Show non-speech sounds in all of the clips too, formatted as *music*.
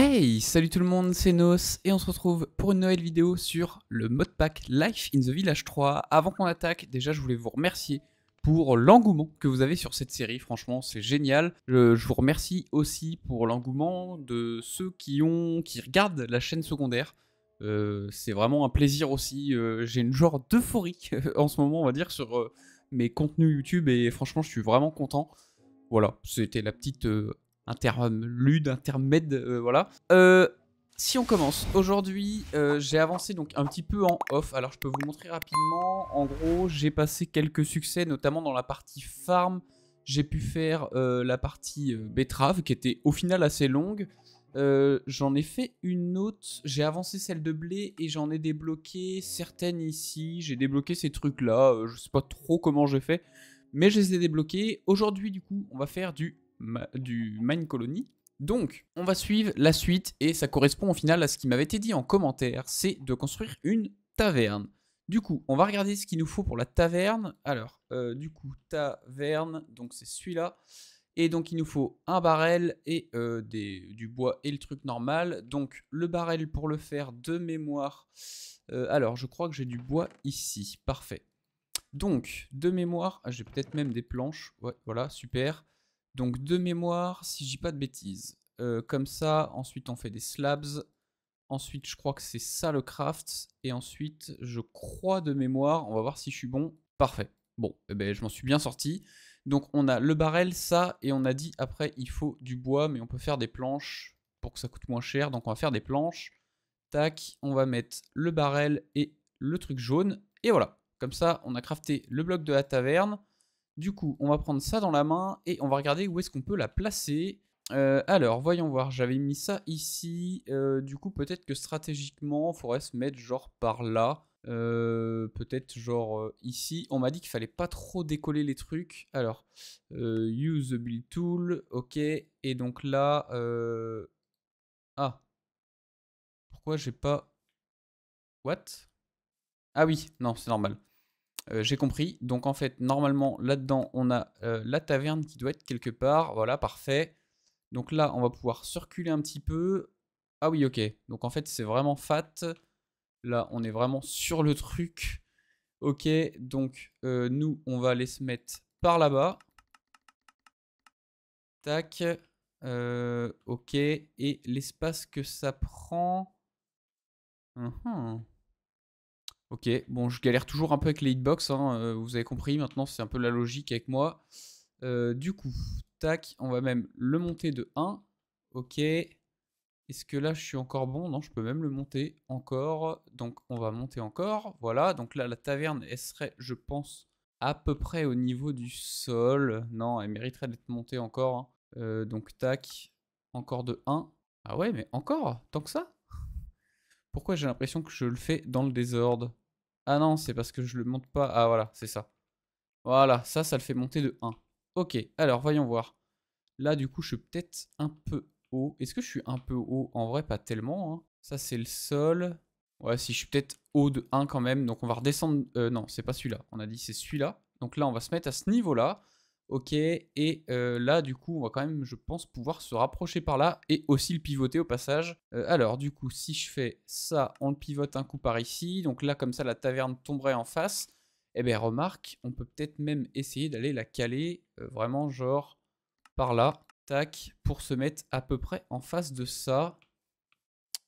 Hey, salut tout le monde, c'est Nos et on se retrouve pour une nouvelle vidéo sur le modpack Life in the Village 3. Avant qu'on attaque, déjà je voulais vous remercier pour l'engouement que vous avez sur cette série, franchement c'est génial. Je, vous remercie aussi pour l'engouement de ceux qui ont qui regardent la chaîne secondaire. Euh, c'est vraiment un plaisir aussi, euh, j'ai une genre d'euphorie euh, en ce moment on va dire sur mes contenus YouTube et franchement je suis vraiment content. Voilà, c'était la petite interlude, intermède, euh, voilà. Euh, si on commence, aujourd'hui euh, j'ai avancé donc un petit peu en off, alors je peux vous montrer rapidement, en gros j'ai passé quelques succès, notamment dans la partie farm, j'ai pu faire euh, la partie betterave qui était au final assez longue, j'en ai fait une autre, j'ai avancé celle de blé et j'en ai débloqué certaines ici, j'ai débloqué ces trucs là, je sais pas trop comment j'ai fait, mais je les ai débloqués, aujourd'hui du coup on va faire du du Mine Colony. Donc, on va suivre la suite et ça correspond au final à ce qui m'avait été dit en commentaire, c'est de construire une taverne. Du coup, on va regarder ce qu'il nous faut pour la taverne. Alors, euh, du coup, taverne, donc c'est celui-là. Et donc, il nous faut un barrel et euh, du bois et le truc normal. Donc, le barrel pour le faire de mémoire. Euh, alors, je crois que j'ai du bois ici. Parfait. Donc, de mémoire, ah, j'ai peut-être même des planches. Ouais, voilà, super. Donc de mémoire, si je dis pas de bêtises. Euh, comme ça, ensuite on fait des slabs. Ensuite, je crois que c'est ça le craft. Et ensuite, je crois de mémoire, on va voir si je suis bon. Parfait. Bon, eh ben, je m'en suis bien sorti. Donc on a le barrel, ça, et on a dit après il faut du bois, mais on peut faire des planches pour que ça coûte moins cher. Donc on va faire des planches. Tac, on va mettre le barrel et le truc jaune. Et voilà, comme ça on a crafté le bloc de la taverne. Du coup, on va prendre ça dans la main et on va regarder où est-ce qu'on peut la placer. Euh, alors, voyons voir, j'avais mis ça ici. Euh, du coup, peut-être que stratégiquement, il faudrait se mettre genre par là. Euh, peut-être genre ici. On m'a dit qu'il fallait pas trop décoller les trucs. Alors, use the build tool, ok. Et donc là, ah. Pourquoi j'ai pas... What Ah oui, non, c'est normal. Euh, j'ai compris. Donc en fait, normalement, là-dedans, on a euh, la taverne qui doit être quelque part. Voilà, parfait. Donc là, on va pouvoir circuler un petit peu. Ah oui, ok. Donc en fait, c'est vraiment fat. Là, on est vraiment sur le truc. Ok, donc euh, nous, on va aller se mettre par là-bas. Tac. ok. Et l'espace que ça prend... Ok, bon, je galère toujours un peu avec les hitbox, hein, euh, vous avez compris, maintenant c'est un peu la logique avec moi. Euh, du coup, tac, on va même le monter de 1. Ok, est-ce que là je suis encore bon Non, je peux même le monter encore, donc on va monter encore, voilà. Donc là, la taverne, elle serait, je pense, à peu près au niveau du sol. Non, elle mériterait d'être montée encore. Hein. Euh, donc tac, encore de 1. Ah ouais, mais encore Tant que ça Pourquoi j'ai l'impression que je le fais dans le désordre ah non, c'est parce que je le monte pas. Ah voilà, c'est ça. Voilà, ça, ça le fait monter de 1. Ok, alors voyons voir. Là, du coup, je suis peut-être un peu haut. Est-ce que je suis un peu haut En vrai, pas tellement. Hein. Ça, c'est le sol. Ouais, si je suis peut-être haut de 1 quand même. Donc, on va redescendre. Euh, non, c'est pas celui-là. On a dit c'est celui-là. Donc là, on va se mettre à ce niveau-là. Ok, et euh, là, du coup, on va quand même, je pense, pouvoir se rapprocher par là et aussi le pivoter au passage. Euh, alors, du coup, si je fais ça, on le pivote un coup par ici. Donc là, comme ça, la taverne tomberait en face. Eh bien, remarque, on peut peut-être même essayer d'aller la caler euh, vraiment, genre, par là. Tac, pour se mettre à peu près en face de ça.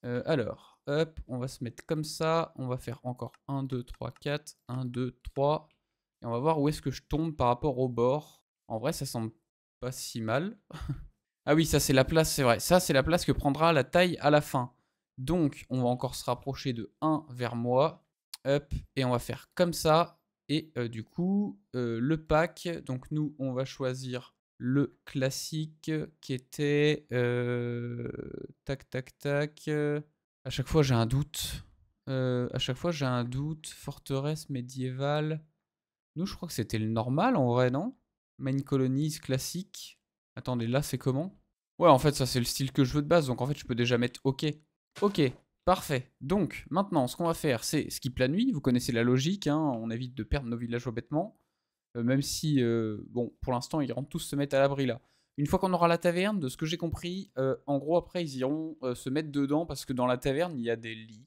alors, hop, on va se mettre comme ça. On va faire encore 1, 2, 3, 4. 1, 2, 3. Et on va voir où est-ce que je tombe par rapport au bord. En vrai, ça semble pas si mal. *laughs* ah oui, ça c'est la place, c'est vrai. Ça c'est la place que prendra la taille à la fin. Donc, on va encore se rapprocher de 1 vers moi. Hop, et on va faire comme ça. Et euh, du coup, euh, le pack. Donc nous, on va choisir le classique qui était... Euh, tac, tac, tac. À chaque fois, j'ai un doute. à chaque fois, j'ai un doute. Forteresse médiévale. Nous, je crois que c'était le normal en vrai, non Mine Colonies classique. Attendez, là c'est comment Ouais, en fait, ça c'est le style que je veux de base, donc en fait, je peux déjà mettre OK. OK, parfait. Donc, maintenant, ce qu'on va faire, c'est skip la nuit. Vous connaissez la logique, hein, on évite de perdre nos villages bêtement. Euh, même si, euh, bon, pour l'instant, ils rentrent tous se mettre à l'abri là. Une fois qu'on aura la taverne, de ce que j'ai compris, euh, en gros, après, ils iront se mettre dedans parce que dans la taverne, il y a des lits.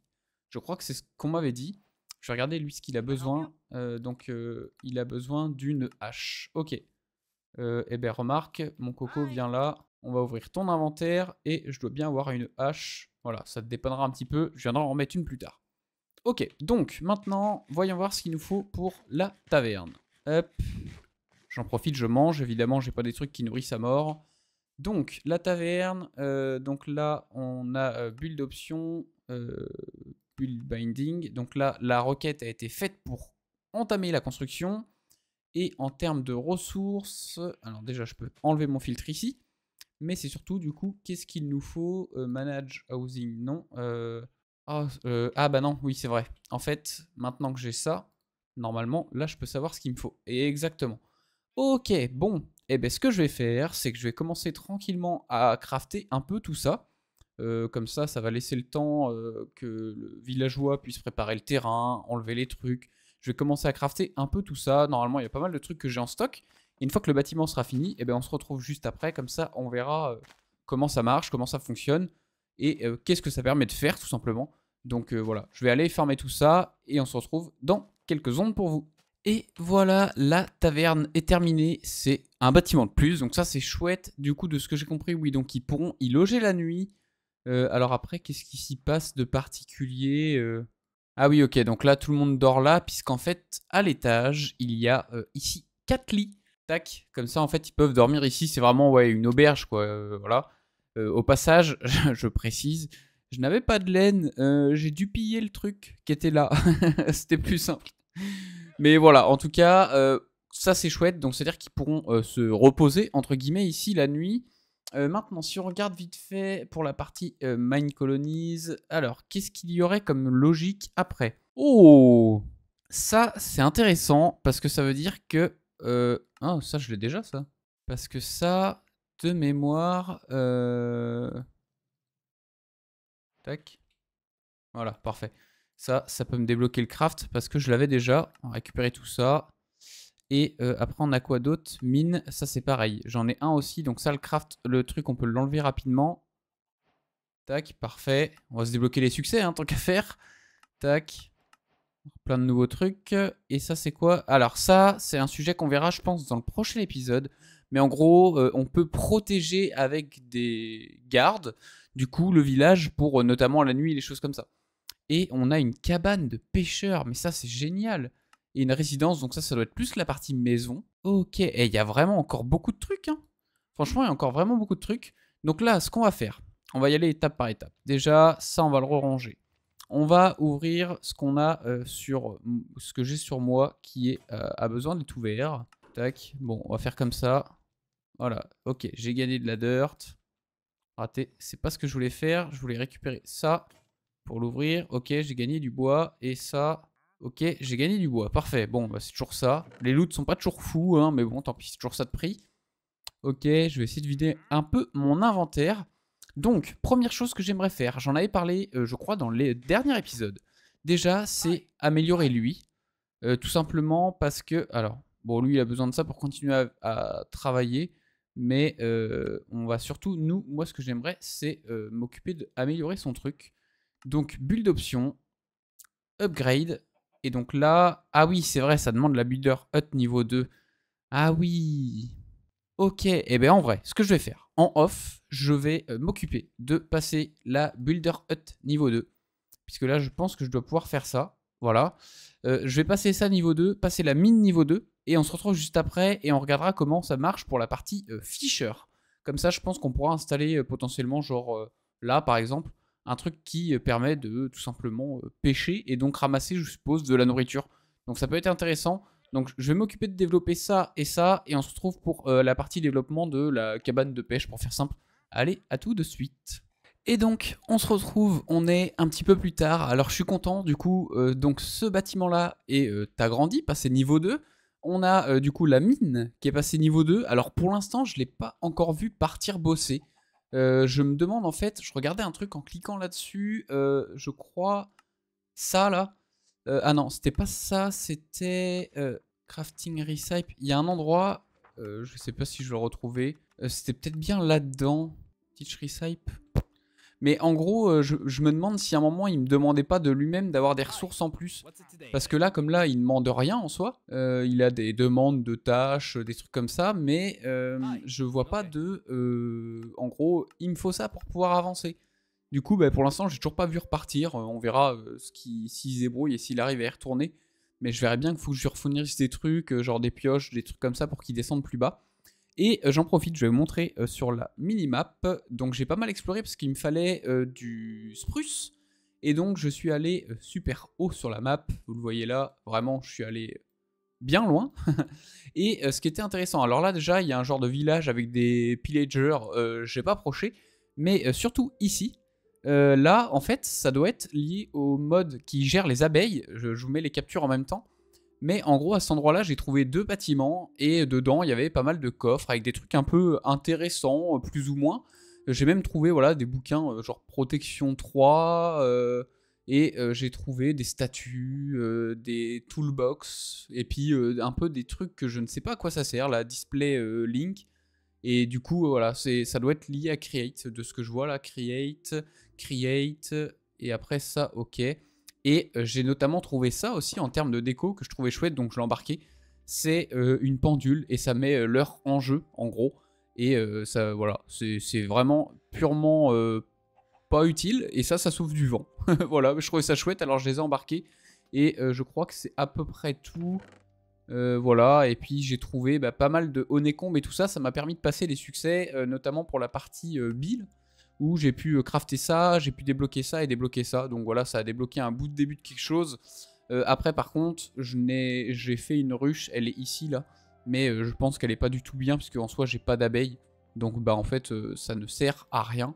Je crois que c'est ce qu'on m'avait dit. Je vais regarder lui ce qu'il a bah, besoin. donc, il a besoin d'une hache. Ok. Euh, eh bien, remarque, mon coco ah vient là. On va ouvrir ton inventaire et je dois bien avoir une hache. Voilà, ça te dépendra un petit peu. Je viendrai en remettre une plus tard. Ok, donc maintenant, voyons voir ce qu'il nous faut pour la taverne. Hop, j'en profite, je mange. Évidemment, j'ai pas des trucs qui nourrissent à mort. Donc, la taverne. Euh, donc là, on a euh, build option, euh, build binding. Donc là, la requête a été faite pour entamer la construction. Et en termes de ressources, alors déjà je peux enlever mon filtre ici, mais c'est surtout du coup qu'est-ce qu'il nous faut euh, Manage housing, non. Euh, ah, euh, ah bah non, oui c'est vrai. En fait, maintenant que j'ai ça, normalement là je peux savoir ce qu'il me faut. Et exactement. Ok, bon, et eh ben ce que je vais faire, c'est que je vais commencer tranquillement à crafter un peu tout ça. comme ça, ça va laisser le temps que le villageois puisse préparer le terrain, enlever les trucs, je vais commencer à crafter un peu tout ça. Normalement, il y a pas mal de trucs que j'ai en stock. une fois que le bâtiment sera fini, eh ben, on se retrouve juste après. Comme ça, on verra euh, comment ça marche, comment ça fonctionne et euh, qu'est-ce que ça permet de faire tout simplement. Donc euh, voilà, je vais aller fermer tout ça et on se retrouve dans quelques ondes pour vous. Et voilà, la taverne est terminée, c'est un bâtiment de plus, donc ça c'est chouette. Du coup, de ce que j'ai compris, oui, donc ils pourront y loger la nuit. alors après, qu'est-ce qui s'y passe de particulier ah oui, ok, donc là, tout le monde dort là, puisqu'en fait, à l'étage, il y a euh, ici quatre lits. Tac, comme ça, en fait, ils peuvent dormir ici. C'est vraiment, ouais, une auberge, quoi. Euh, voilà. Euh, au passage, *laughs* je précise, je n'avais pas de laine. J'ai dû piller le truc qui était là. *laughs* C'était plus simple. Mais voilà, en tout cas, ça, c'est chouette. Donc, c'est-à-dire qu'ils pourront se reposer, entre guillemets, ici, la nuit. Euh, maintenant, si on regarde vite fait pour la partie euh, mine Mind Colonies, alors qu'est-ce qu'il y aurait comme logique après Oh Ça, c'est intéressant parce que ça veut dire que. Euh, ah, ça, je l'ai déjà, ça. Parce que ça, de mémoire. Tac. Voilà, parfait. Ça, ça peut me débloquer le craft parce que je l'avais déjà. On va récupérer tout ça. Et après, on a quoi d'autre Mine, ça c'est pareil. J'en ai un aussi. Donc ça, le craft, le truc, on peut l'enlever rapidement. Tac, parfait. On va se débloquer les succès, hein, tant qu'à faire. Tac. Plein de nouveaux trucs. Et ça, c'est quoi Alors ça, c'est un sujet qu'on verra, je pense, dans le prochain épisode. Mais en gros, euh, on peut protéger avec des gardes, du coup, le village pour euh, notamment la nuit et les choses comme ça. Et on a une cabane de pêcheurs. Mais ça, c'est génial et une résidence. Donc ça, ça doit être plus la partie maison. Ok, et il y a vraiment encore beaucoup de trucs. Hein. Franchement, il y a encore vraiment beaucoup de trucs. Donc là, ce qu'on va faire, on va y aller étape par étape. Déjà, ça, on va le ranger On va ouvrir ce qu'on a euh, sur ce que j'ai sur moi qui est, a euh, besoin d'être ouvert. Tac. Bon, on va faire comme ça. Voilà. Ok, j'ai gagné de la dirt. Raté. C'est pas ce que je voulais faire. Je voulais récupérer ça pour l'ouvrir. Ok, j'ai gagné du bois et ça. Ok, j'ai gagné du bois. Parfait. Bon, bah, c'est toujours ça. Les loots sont pas toujours fous, hein, mais bon, tant pis, c'est toujours ça de prix. Ok, je vais essayer de vider un peu mon inventaire. Donc, première chose que j'aimerais faire, j'en avais parlé, euh, je crois, dans les derniers épisodes. Déjà, c'est améliorer lui. Euh, tout simplement parce que... Alors, bon, lui, il a besoin de ça pour continuer à, travailler. Mais euh, on va surtout, nous, moi, ce que j'aimerais, c'est m'occuper d'améliorer son truc. Donc, bulle d'options, upgrade, et donc là... Ah oui, c'est vrai, ça demande la Builder Hut niveau 2. Ah oui Ok, et eh bien en vrai, ce que je vais faire, en off, je vais euh, m'occuper de passer la Builder Hut niveau 2. Puisque là, je pense que je dois pouvoir faire ça. Voilà. Euh, je vais passer ça niveau 2, passer la mine niveau 2. Et on se retrouve juste après et on regardera comment ça marche pour la partie euh, Fisher. Comme ça, je pense qu'on pourra installer potentiellement, genre là par exemple, un truc qui euh, permet de tout simplement euh, pêcher et donc ramasser, je suppose, de la nourriture. Donc ça peut être intéressant. Donc je vais m'occuper de développer ça et ça, et on se retrouve pour euh, la partie développement de la cabane de pêche, pour faire simple. Allez, à tout de suite. Et donc, on se retrouve, on est un petit peu plus tard. Alors, je suis content, du coup, donc ce bâtiment-là est agrandi, passé niveau 2. On a du coup la mine qui est passée niveau 2. Alors, pour l'instant, je ne l'ai pas encore vu partir bosser. Euh, je me demande en fait, je regardais un truc en cliquant là-dessus, euh, je crois ça là. Euh, ah non, c'était pas ça, c'était Crafting Recipe. Il y a un endroit, je sais pas si je vais le retrouver, c'était peut-être bien là-dedans, Teach Recipe. Mais en gros, euh, je, me demande si à un moment, il me demandait pas de lui-même d'avoir des ressources en plus. Parce que là, comme là, il ne demande rien en soi. Euh, il a des demandes de tâches, des trucs comme ça, mais euh, je vois pas de... en gros, il me faut ça pour pouvoir avancer. Du coup, bah, pour l'instant, j'ai toujours pas vu repartir. On verra ce qui, s'il se débrouille et s'il arrive à y retourner. Mais je verrais bien qu'il faut que je lui refournisse des trucs, genre des pioches, des trucs comme ça, pour qu'il descende plus bas. Et euh, j'en profite, je vais vous montrer euh, sur la mini-map, Donc j'ai pas mal exploré parce qu'il me fallait euh, du spruce. Et donc je suis allé super haut sur la map. Vous le voyez là, vraiment je suis allé bien loin. *laughs* et ce qui était intéressant, alors là déjà il y a un genre de village avec des pillagers, je j'ai pas approché. Mais surtout ici, là, en fait, ça doit être lié au mode qui gère les abeilles. je, vous mets les captures en même temps. Mais en gros, à cet endroit-là, j'ai trouvé deux bâtiments et dedans, il y avait pas mal de coffres avec des trucs un peu intéressants, euh, plus ou moins. J'ai même trouvé voilà, des bouquins euh, genre Protection 3 euh, et j'ai trouvé des statues, des toolbox et puis un peu des trucs que je ne sais pas à quoi ça sert, la display link. Et du coup, voilà, ça doit être lié à Create, de ce que je vois là, Create, Create, et après ça, ok. Et euh, j'ai notamment trouvé ça aussi en termes de déco que je trouvais chouette, donc je l'ai embarqué. C'est euh, une pendule et ça met euh, l'heure en jeu, en gros. Et ça, voilà, c'est vraiment purement pas utile. Et ça, ça souffle du vent. *laughs* voilà, je trouvais ça chouette, alors je les ai embarqués. Et je crois que c'est à peu près tout. voilà, et puis j'ai trouvé bah, pas mal de Honeycomb et tout ça. Ça m'a permis de passer les succès, notamment pour la partie Bill où j'ai pu euh, crafter ça, j'ai pu débloquer ça et débloquer ça. Donc voilà, ça a débloqué un bout de début de quelque chose. Euh, après, par contre, j'ai fait une ruche, elle est ici, là. Mais euh, je pense qu'elle est pas du tout bien, puisque en soi, j'ai pas d'abeilles. Donc bah en fait, ça ne sert à rien.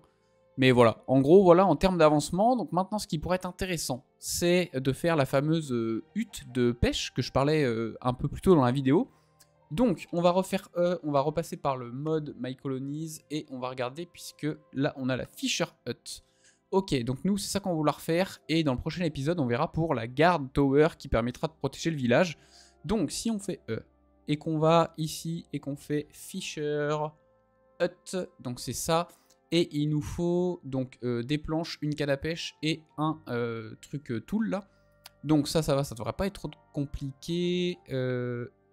Mais voilà, en gros, voilà, en termes d'avancement, donc maintenant, ce qui pourrait être intéressant, c'est de faire la fameuse hutte de pêche que je parlais un peu plus tôt dans la vidéo. Donc, on va refaire, E, on va repasser par le mode My Colonies et on va regarder puisque là, on a la Fisher Hut. Ok, donc nous, c'est ça qu'on va vouloir faire et dans le prochain épisode, on verra pour la Guard Tower qui permettra de protéger le village. Donc, si on fait E et qu'on va ici et qu'on fait Fisher Hut, donc c'est ça. Et il nous faut donc euh, des planches, une canne à pêche et un euh, truc tool là. Donc ça, ça va, ça devrait pas être trop compliqué.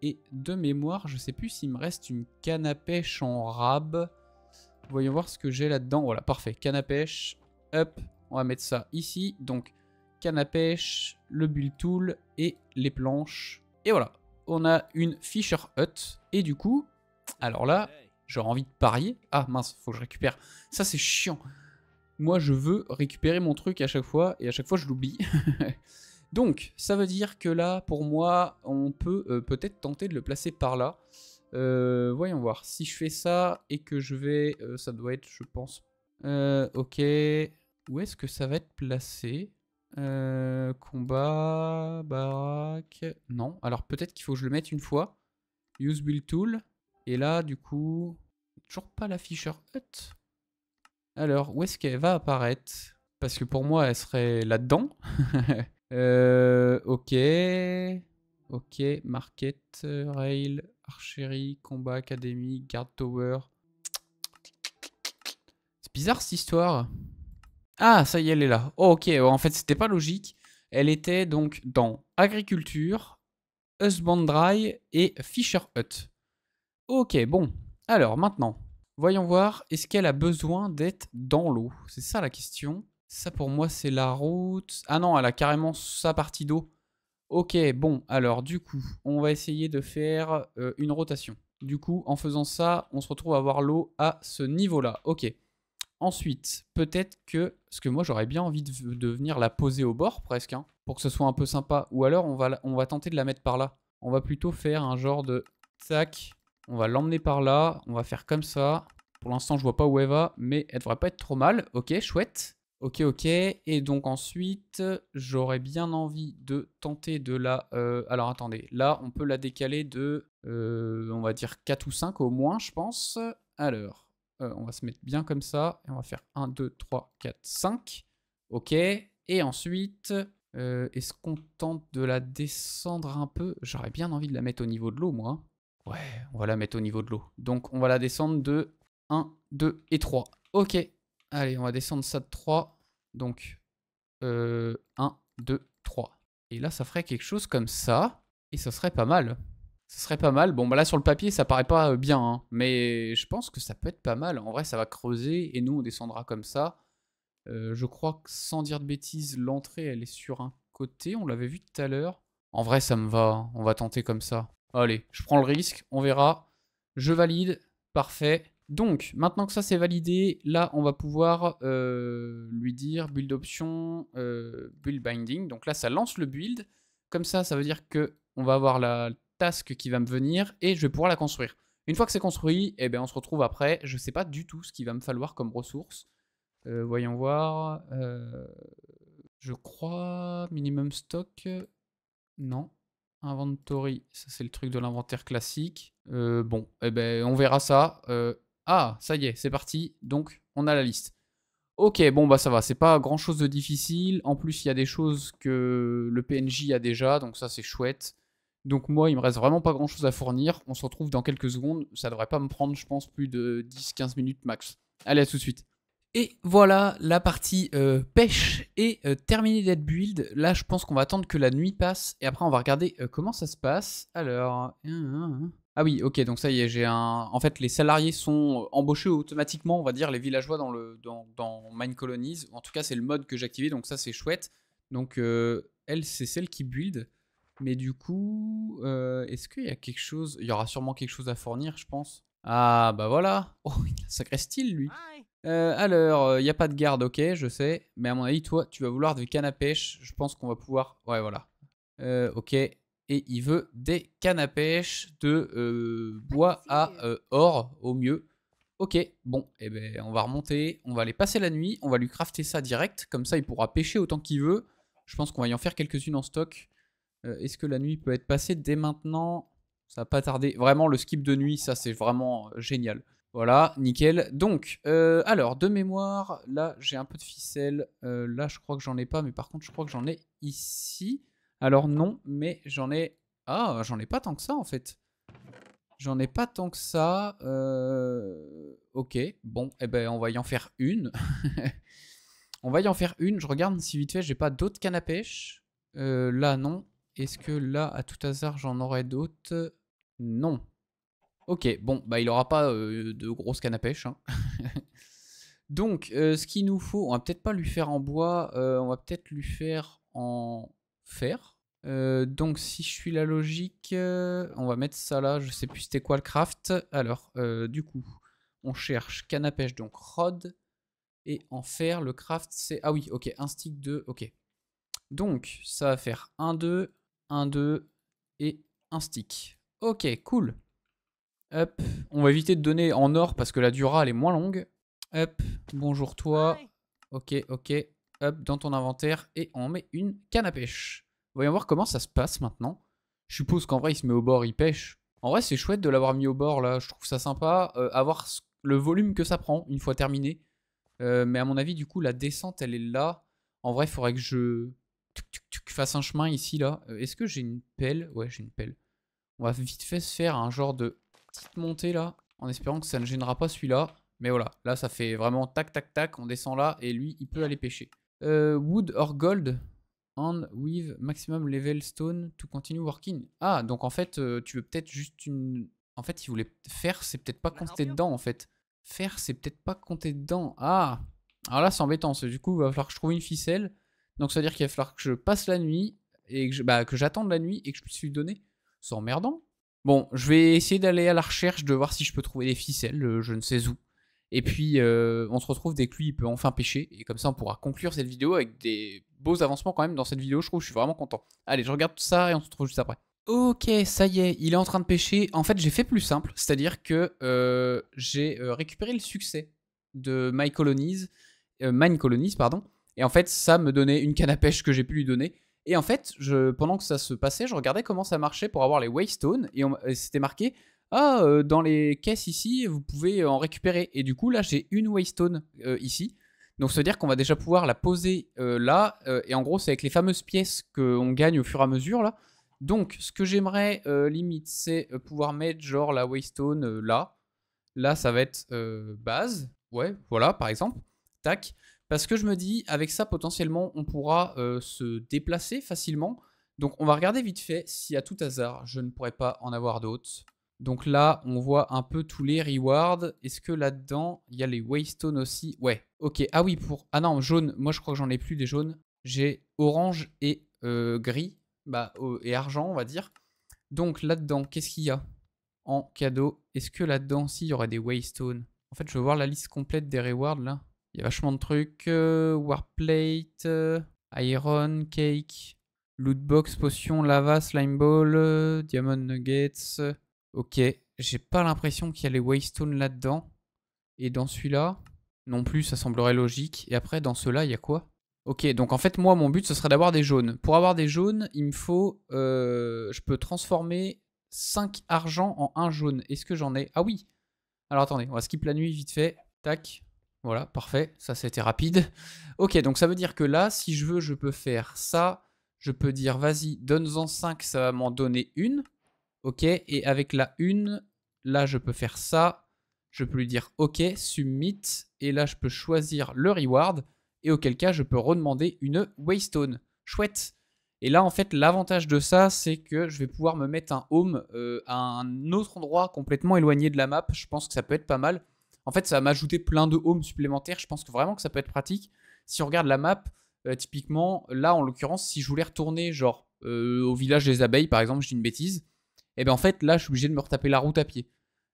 Et de mémoire, je sais plus s'il me reste une canne à pêche en rab. Voyons voir ce que j'ai là-dedans. Voilà, parfait. Canne à pêche. Hop, on va mettre ça ici. Donc, canne à pêche, le bull tool et les planches. Et voilà, on a une Fisher Hut. Et du coup, alors là, j'aurais envie de parier. Ah mince, faut que je récupère. Ça, c'est chiant. Moi, je veux récupérer mon truc à chaque fois et à chaque fois, je l'oublie. *laughs* Donc, ça veut dire que là, pour moi, on peut euh, peut-être tenter de le placer par là. Euh, voyons voir. Si je fais ça et que je vais... Euh, ça doit être, je pense... ok. Où est-ce que ça va être placé Combat... Baraque... Non. Alors, peut-être qu'il faut que je le mette une fois. Use Build Tool. Et là, du coup... Toujours pas l'afficheur Hut. Alors, où est-ce qu'elle va apparaître Parce que pour moi, elle serait là-dedans. *laughs* Euh, ok. Ok. Market, euh, rail, archery, combat, Academy, guard tower. C'est bizarre cette histoire. Ah, ça y est, elle est là. Oh, ok, en fait, c'était pas logique. Elle était donc dans agriculture, husbandry et fisher hut. Ok, bon. Alors, maintenant, voyons voir, est-ce qu'elle a besoin d'être dans l'eau C'est ça la question. Ça pour moi c'est la route. Ah non, elle a carrément sa partie d'eau. Ok, bon, alors du coup, on va essayer de faire euh, une rotation. Du coup, en faisant ça, on se retrouve à avoir l'eau à ce niveau-là. Ok. Ensuite, peut-être que... Parce que moi j'aurais bien envie de, venir la poser au bord presque, hein, pour que ce soit un peu sympa. Ou alors on va, on va tenter de la mettre par là. On va plutôt faire un genre de... Tac, on va l'emmener par là, on va faire comme ça. Pour l'instant, je vois pas où elle va, mais elle devrait pas être trop mal. Ok, chouette. Ok, ok. Et donc ensuite, j'aurais bien envie de tenter de la... Euh, alors attendez, là, on peut la décaler de, euh, on va dire 4 ou 5 au moins, je pense. Alors, euh, on va se mettre bien comme ça. Et on va faire 1, 2, 3, 4, 5. Ok. Et ensuite, est-ce qu'on tente de la descendre un peu J'aurais bien envie de la mettre au niveau de l'eau, moi. Ouais, on va la mettre au niveau de l'eau. Donc, on va la descendre de 1, 2 et 3. Ok, Allez, on va descendre ça de 3. Donc, 1, 2, 3. Et là, ça ferait quelque chose comme ça. Et ça serait pas mal. Ça serait pas mal. Bon, bah là, sur le papier, ça paraît pas euh, bien. Hein. mais je pense que ça peut être pas mal. En vrai, ça va creuser. Et nous, on descendra comme ça. Euh, je crois que, sans dire de bêtises, l'entrée, elle est sur un côté. On l'avait vu tout à l'heure. En vrai, ça me va. Hein. On va tenter comme ça. Allez, je prends le risque. On verra. Je valide. Parfait. Donc, maintenant que ça c'est validé, là on va pouvoir euh, lui dire build option, euh, build binding. Donc là ça lance le build. Comme ça, ça veut dire que on va avoir la task qui va me venir et je vais pouvoir la construire. Une fois que c'est construit, eh ben, on se retrouve après. Je ne sais pas du tout ce qu'il va me falloir comme ressource. Euh, voyons voir. je crois minimum stock. Non. Inventory, ça c'est le truc de l'inventaire classique. bon, eh ben, on verra ça. Ah, ça y est, c'est parti. Donc, on a la liste. Ok, bon, bah ça va. C'est pas grand chose de difficile. En plus, il y a des choses que le PNJ a déjà. Donc, ça, c'est chouette. Donc, moi, il me reste vraiment pas grand chose à fournir. On se retrouve dans quelques secondes. Ça devrait pas me prendre, je pense, plus de 10-15 minutes max. Allez, à tout de suite. Et voilà, la partie euh, pêche est euh, terminée d'être build. Là, je pense qu'on va attendre que la nuit passe et après, on va regarder euh, comment ça se passe. Alors. Hein, hein, hein. Ah oui, ok, donc ça y est, j'ai un. En fait, les salariés sont embauchés automatiquement, on va dire, les villageois dans, le, dans, Mine Colonies. En tout cas, c'est le mode que j'ai activé, donc ça, c'est chouette. Donc, euh, elle, c'est celle qui build. Mais du coup, euh, est-ce qu'il y a quelque chose Il y aura sûrement quelque chose à fournir, je pense. Ah, bah voilà *laughs* Oh, il a un sacré style, lui euh, Alors, il n'y a pas de garde, ok, je sais. Mais à mon avis, toi, tu vas vouloir des cannes à pêche. Je pense qu'on va pouvoir... Ouais, voilà. ok, et il veut des cannes à pêche de euh, ah, bois à euh, or au mieux. Ok, bon, eh ben, on va remonter, on va aller passer la nuit, on va lui crafter ça direct, comme ça il pourra pêcher autant qu'il veut. Je pense qu'on va y en faire quelques-unes en stock. Euh, est-ce que la nuit peut être passée dès maintenant Ça va pas tarder. Vraiment, le skip de nuit, ça c'est vraiment génial. Voilà, nickel. Donc, alors, de mémoire, là j'ai un peu de ficelle. là je crois que j'en ai pas, mais par contre je crois que j'en ai ici. Alors non, mais j'en ai... Ah, j'en ai pas tant que ça en fait. J'en ai pas tant que ça. Euh, ok, bon, eh ben on va y en faire une. *laughs* on va y en faire une. Je regarde si vite fait j'ai pas d'autres cannes à pêche. Euh, là non. Est-ce que là, à tout hasard, j'en aurais d'autres Non. Ok, bon, bah il aura pas euh, de grosses cannes à pêche. Hein. *laughs* Donc, ce qu'il nous faut, on va peut-être pas lui faire en bois, on va peut-être lui faire en fer. Euh, donc si je suis la logique, euh, on va mettre ça là, je sais plus c'était quoi le craft. Alors euh, du coup, on cherche canne à pêche, donc rod, et en fer, le craft c'est... Ah oui, ok, un stick de... Ok. Donc ça va faire un deux, Un deux et un stick. Ok, cool. Hop, on va éviter de donner en or parce que la dura elle est moins longue. Hop, bonjour toi. Ok, ok. Hop, dans ton inventaire et on met une canne à pêche. Voyons voir comment ça se passe maintenant. Je suppose qu'en vrai, il se met au bord, il pêche. En vrai, c'est chouette de l'avoir mis au bord, là. Je trouve ça sympa. Euh, avoir le volume que ça prend une fois terminé. Euh, mais à mon avis, du coup, la descente, elle est là. En vrai, il faudrait que je fasse un chemin ici, là. Euh, est-ce que j'ai une pelle Ouais, j'ai une pelle. On va vite fait se faire un genre de petite montée, là. En espérant que ça ne gênera pas celui-là. Mais voilà, là, ça fait vraiment tac, tac, tac. On descend là et lui, il peut aller pêcher. wood or gold and with maximum level stone to continue working. Ah, donc en fait, euh, tu veux peut-être juste une. En fait, il voulait faire, c'est peut-être pas compter dedans en fait. Faire, c'est peut-être pas compter dedans. Ah Alors là, c'est embêtant. Du coup, il va falloir que je trouve une ficelle. Donc ça veut dire qu'il va falloir que je passe la nuit et que, bah, que j'attende la nuit et que je puisse lui donner. C'est emmerdant. Bon, je vais essayer d'aller à la recherche, de voir si je peux trouver des ficelles, euh, je ne sais où. Et puis, euh, on se retrouve dès que lui, il peut enfin pêcher. Et comme ça, on pourra conclure cette vidéo avec des beaux avancements quand même dans cette vidéo. Je trouve, je suis vraiment content. Allez, je regarde tout ça et on se retrouve juste après. Ok, ça y est, il est en train de pêcher. En fait, j'ai fait plus simple, c'est-à-dire que euh, j'ai euh, récupéré le succès de My Colonies, Mine Colonies, pardon. Et en fait, ça me donnait une canne à pêche que j'ai pu lui donner. Et en fait, pendant que ça se passait, je regardais comment ça marchait pour avoir les Waystones. et c'était marqué ah, euh, dans les caisses ici, vous pouvez en récupérer. Et du coup, là, j'ai une waystone euh, ici. Donc, ça veut dire qu'on va déjà pouvoir la poser euh, là. et en gros, c'est avec les fameuses pièces qu'on gagne au fur et à mesure, là. Donc, ce que j'aimerais, limite, c'est pouvoir mettre, genre, la waystone là. Là, ça va être base. Ouais, voilà, par exemple. Tac. Parce que je me dis, avec ça, potentiellement, on pourra se déplacer facilement. Donc, on va regarder vite fait si, à tout hasard, je ne pourrais pas en avoir d'autres. Donc là, on voit un peu tous les rewards. Est-ce que là-dedans, il y a les Waystone aussi Ouais. Ok. Ah oui, pour... Ah non, jaune. Moi, je crois que j'en ai plus des jaunes. J'ai orange et euh, gris. Bah, et argent, on va dire. Donc là-dedans, qu'est-ce qu'il y a en cadeau Est-ce que là-dedans, il y aurait des waystones En fait, je veux voir la liste complète des rewards, là. Il y a vachement de trucs. Euh, warplate, euh, Iron, Cake, Lootbox, Potion, Lava, Slime Ball, Diamond Nuggets... Ok, j'ai pas l'impression qu'il y a les Waystone là-dedans. Et dans celui-là, non plus, ça semblerait logique. Et après, dans ceux-là, il y a quoi Ok, donc en fait, moi, mon but, ce serait d'avoir des jaunes. Pour avoir des jaunes, il me faut... Euh, je peux transformer 5 argent en 1 jaune. Est-ce que j'en ai Ah oui Alors attendez, on va skip la nuit vite fait. Tac. Voilà, parfait. Ça, c'était rapide. *laughs* Ok, donc ça veut dire que là, si je veux, je peux faire ça. Je peux dire, vas-y, donne-en 5, ça va m'en donner une. OK. Et avec la une, là, je peux faire ça. Je peux lui dire OK, submit. Et là, je peux choisir le reward. Et auquel cas, je peux redemander une waystone. Chouette. Et là, en fait, l'avantage de ça, c'est que je vais pouvoir me mettre un home euh, à un autre endroit complètement éloigné de la map. Je pense que ça peut être pas mal. En fait, ça va m'ajouter plein de homes supplémentaires. Je pense que vraiment que ça peut être pratique. Si on regarde la map, euh, typiquement, là, en l'occurrence, si je voulais retourner, genre, euh, au village des abeilles, par exemple, je dis une bêtise, et eh bien en fait là je suis obligé de me retaper la route à pied.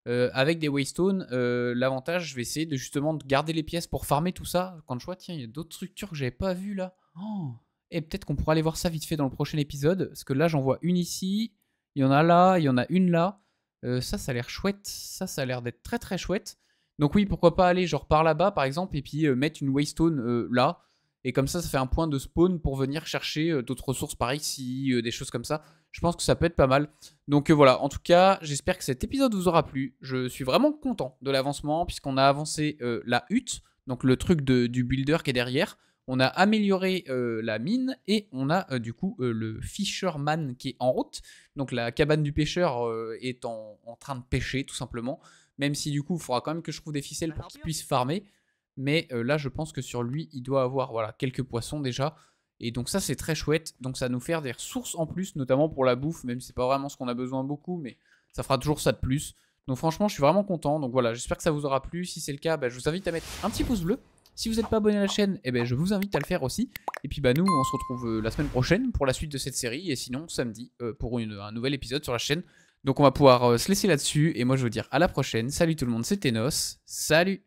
Euh, avec des waystones, euh, l'avantage, je vais essayer de justement de garder les pièces pour farmer tout ça. Quand je vois, tiens, il y a d'autres structures que j'avais pas vues là. Oh. et eh, peut-être qu'on pourra aller voir ça vite fait dans le prochain épisode, parce que là j'en vois une ici, il y en a là, il y en a une là. Euh, ça, ça a l'air chouette. Ça, ça a l'air d'être très très chouette. Donc oui, pourquoi pas aller genre par là-bas par exemple, et puis mettre une waystone là. Et comme ça, ça fait un point de spawn pour venir chercher d'autres ressources par ici, des choses comme ça je pense que ça peut être pas mal. Donc euh, voilà, en tout cas, j'espère que cet épisode vous aura plu. Je suis vraiment content de l'avancement puisqu'on a avancé euh, la hutte, donc le truc du builder qui est derrière. On a amélioré euh, la mine et on a du coup le fisherman qui est en route. Donc la cabane du pêcheur est en, train de pêcher tout simplement. Même si du coup, il faudra quand même que je trouve des ficelles pour bah, qu'il puisse farmer. Mais là, je pense que sur lui, il doit avoir voilà, quelques poissons déjà. Et donc ça c'est très chouette, donc ça nous fait des ressources en plus, notamment pour la bouffe, même si c'est pas vraiment ce qu'on a besoin beaucoup, mais ça fera toujours ça de plus. Donc franchement je suis vraiment content, donc voilà, j'espère que ça vous aura plu, si c'est le cas, bah, je vous invite à mettre un petit pouce bleu. Si vous n'êtes pas abonné à la chaîne, eh ben, je vous invite à le faire aussi. Et puis bah, nous, on se retrouve euh, la semaine prochaine pour la suite de cette série, et sinon samedi euh, pour un nouvel épisode sur la chaîne. Donc on va pouvoir euh, se laisser là-dessus, et moi je vous dire à la prochaine, salut tout le monde, c'était Nos, salut